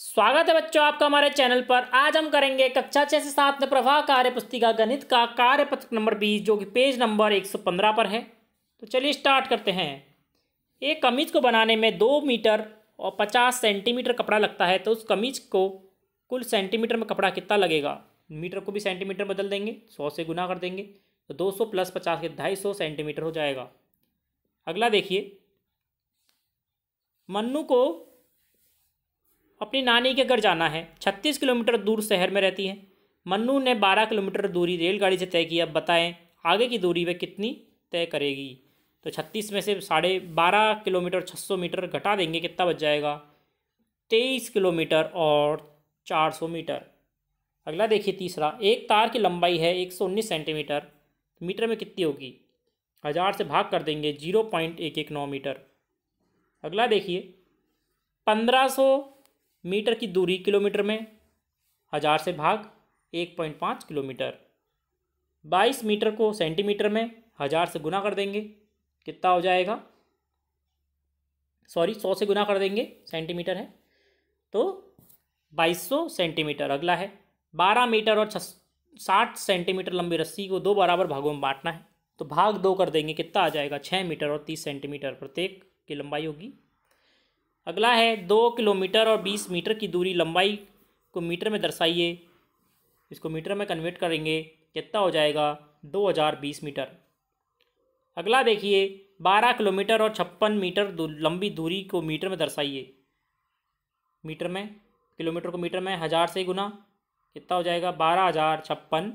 स्वागत है बच्चों आपका हमारे चैनल पर आज हम करेंगे कक्षा छः से सात में कार्य पुस्तिका गणित का कार्य पत्र नंबर बीस जो कि पेज नंबर एक सौ पंद्रह पर है तो चलिए स्टार्ट करते हैं एक कमीज को बनाने में दो मीटर और पचास सेंटीमीटर कपड़ा लगता है तो उस कमीज को कुल सेंटीमीटर में कपड़ा कितना लगेगा मीटर को भी सेंटीमीटर बदल देंगे सौ से गुना कर देंगे तो दो सौ प्लस पचास के ढाई सौ सेंटीमीटर हो जाएगा अगला देखिए मन्नू को अपनी नानी के घर जाना है छत्तीस किलोमीटर दूर शहर में रहती है मन्नू ने बारह किलोमीटर दूरी रेलगाड़ी से तय की अब बताएं आगे की दूरी वह कितनी तय करेगी तो छत्तीस में से साढ़े बारह किलोमीटर छः सौ मीटर घटा देंगे कितना बच जाएगा तेईस किलोमीटर और चार सौ मीटर अगला देखिए तीसरा एक तार की लंबाई है एक सौ उन्नीस सेंटीमीटर मीटर में कितनी होगी हज़ार से भाग कर देंगे जीरो पॉइंट एक एक नौ मीटर अगला देखिए पंद्रह सौ मीटर की दूरी किलोमीटर में हज़ार से भाग एक पॉइंट पाँच किलोमीटर बाईस मीटर को सेंटीमीटर में हज़ार से गुना कर देंगे कितना हो जाएगा सॉरी सौ से गुना कर देंगे सेंटीमीटर है तो बाईस सौ सेंटीमीटर अगला है बारह मीटर और साठ सेंटीमीटर लंबी रस्सी को दो बराबर भागों में बांटना है तो भाग दो कर देंगे कितना आ जाएगा छः मीटर और तीस सेंटीमीटर प्रत्येक की लंबाई होगी अगला है दो किलोमीटर और बीस मीटर की दूरी लंबाई को मीटर में दर्शाइए इसको मीटर में कन्वर्ट करेंगे कितना हो जाएगा दो हज़ार बीस मीटर अगला देखिए बारह किलोमीटर और छप्पन मीटर दू, लंबी दूरी को मीटर में दर्शाइए मीटर में किलोमीटर को मीटर में हज़ार से गुना कितना हो जाएगा बारह हज़ार छप्पन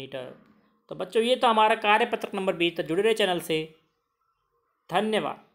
मीटर तो बच्चों ये तो हमारा कार्यपत्रक नंबर बीस तो जुड़े रहे चैनल से धन्यवाद